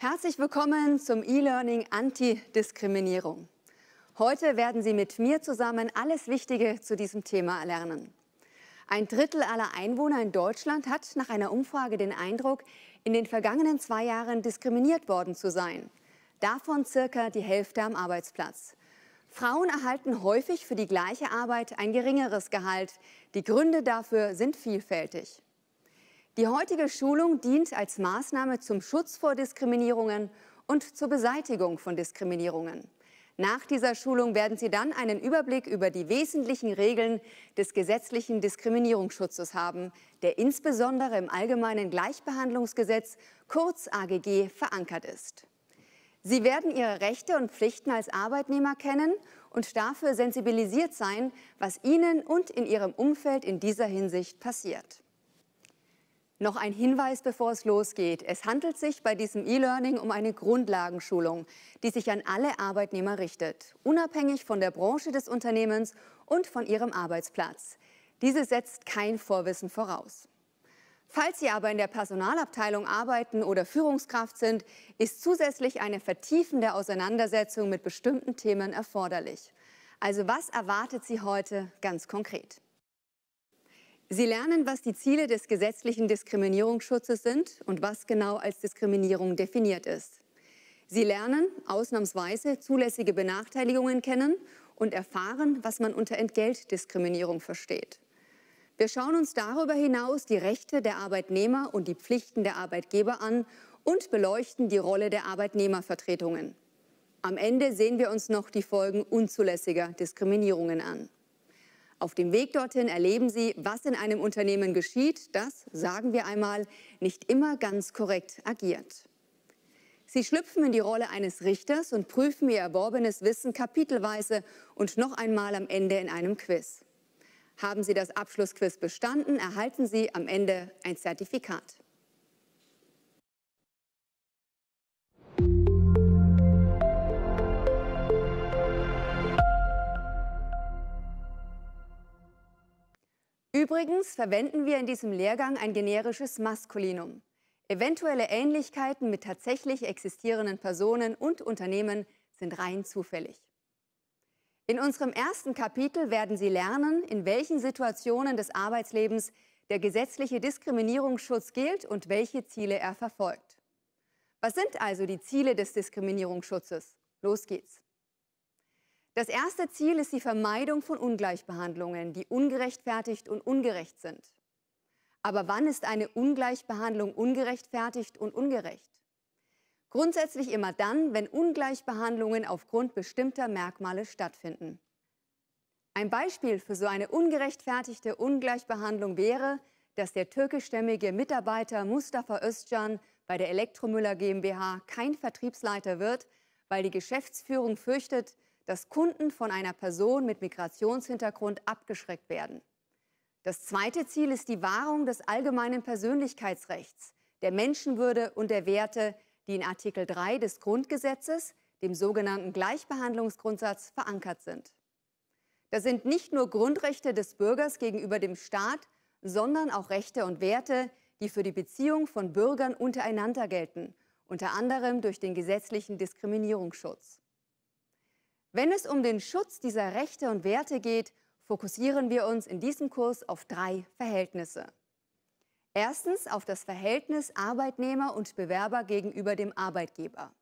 Herzlich willkommen zum E-Learning Antidiskriminierung. Heute werden Sie mit mir zusammen alles Wichtige zu diesem Thema erlernen. Ein Drittel aller Einwohner in Deutschland hat nach einer Umfrage den Eindruck, in den vergangenen zwei Jahren diskriminiert worden zu sein. Davon circa die Hälfte am Arbeitsplatz. Frauen erhalten häufig für die gleiche Arbeit ein geringeres Gehalt. Die Gründe dafür sind vielfältig. Die heutige Schulung dient als Maßnahme zum Schutz vor Diskriminierungen und zur Beseitigung von Diskriminierungen. Nach dieser Schulung werden Sie dann einen Überblick über die wesentlichen Regeln des gesetzlichen Diskriminierungsschutzes haben, der insbesondere im Allgemeinen Gleichbehandlungsgesetz kurz AGG verankert ist. Sie werden Ihre Rechte und Pflichten als Arbeitnehmer kennen und dafür sensibilisiert sein, was Ihnen und in Ihrem Umfeld in dieser Hinsicht passiert. Noch ein Hinweis, bevor es losgeht. Es handelt sich bei diesem E-Learning um eine Grundlagenschulung, die sich an alle Arbeitnehmer richtet, unabhängig von der Branche des Unternehmens und von ihrem Arbeitsplatz. Diese setzt kein Vorwissen voraus. Falls Sie aber in der Personalabteilung arbeiten oder Führungskraft sind, ist zusätzlich eine vertiefende Auseinandersetzung mit bestimmten Themen erforderlich. Also was erwartet Sie heute ganz konkret? Sie lernen, was die Ziele des gesetzlichen Diskriminierungsschutzes sind und was genau als Diskriminierung definiert ist. Sie lernen ausnahmsweise zulässige Benachteiligungen kennen und erfahren, was man unter Entgeltdiskriminierung versteht. Wir schauen uns darüber hinaus die Rechte der Arbeitnehmer und die Pflichten der Arbeitgeber an und beleuchten die Rolle der Arbeitnehmervertretungen. Am Ende sehen wir uns noch die Folgen unzulässiger Diskriminierungen an. Auf dem Weg dorthin erleben Sie, was in einem Unternehmen geschieht, das, sagen wir einmal, nicht immer ganz korrekt agiert. Sie schlüpfen in die Rolle eines Richters und prüfen Ihr erworbenes Wissen kapitelweise und noch einmal am Ende in einem Quiz. Haben Sie das Abschlussquiz bestanden, erhalten Sie am Ende ein Zertifikat. Übrigens verwenden wir in diesem Lehrgang ein generisches Maskulinum. Eventuelle Ähnlichkeiten mit tatsächlich existierenden Personen und Unternehmen sind rein zufällig. In unserem ersten Kapitel werden Sie lernen, in welchen Situationen des Arbeitslebens der gesetzliche Diskriminierungsschutz gilt und welche Ziele er verfolgt. Was sind also die Ziele des Diskriminierungsschutzes? Los geht's. Das erste Ziel ist die Vermeidung von Ungleichbehandlungen, die ungerechtfertigt und ungerecht sind. Aber wann ist eine Ungleichbehandlung ungerechtfertigt und ungerecht? Grundsätzlich immer dann, wenn Ungleichbehandlungen aufgrund bestimmter Merkmale stattfinden. Ein Beispiel für so eine ungerechtfertigte Ungleichbehandlung wäre, dass der türkischstämmige Mitarbeiter Mustafa Özcan bei der Elektromüller GmbH kein Vertriebsleiter wird, weil die Geschäftsführung fürchtet, dass Kunden von einer Person mit Migrationshintergrund abgeschreckt werden. Das zweite Ziel ist die Wahrung des allgemeinen Persönlichkeitsrechts, der Menschenwürde und der Werte, die in Artikel 3 des Grundgesetzes, dem sogenannten Gleichbehandlungsgrundsatz, verankert sind. Das sind nicht nur Grundrechte des Bürgers gegenüber dem Staat, sondern auch Rechte und Werte, die für die Beziehung von Bürgern untereinander gelten, unter anderem durch den gesetzlichen Diskriminierungsschutz. Wenn es um den Schutz dieser Rechte und Werte geht, fokussieren wir uns in diesem Kurs auf drei Verhältnisse. Erstens auf das Verhältnis Arbeitnehmer und Bewerber gegenüber dem Arbeitgeber.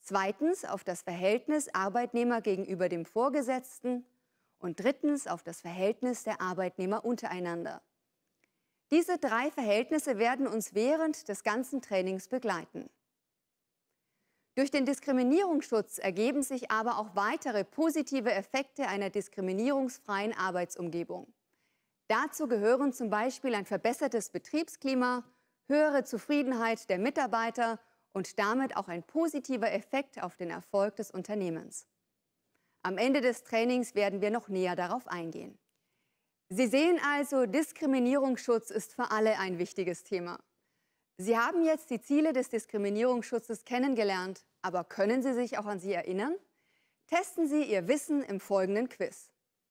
Zweitens auf das Verhältnis Arbeitnehmer gegenüber dem Vorgesetzten. Und drittens auf das Verhältnis der Arbeitnehmer untereinander. Diese drei Verhältnisse werden uns während des ganzen Trainings begleiten. Durch den Diskriminierungsschutz ergeben sich aber auch weitere positive Effekte einer diskriminierungsfreien Arbeitsumgebung. Dazu gehören zum Beispiel ein verbessertes Betriebsklima, höhere Zufriedenheit der Mitarbeiter und damit auch ein positiver Effekt auf den Erfolg des Unternehmens. Am Ende des Trainings werden wir noch näher darauf eingehen. Sie sehen also, Diskriminierungsschutz ist für alle ein wichtiges Thema. Sie haben jetzt die Ziele des Diskriminierungsschutzes kennengelernt, aber können Sie sich auch an sie erinnern? Testen Sie Ihr Wissen im folgenden Quiz.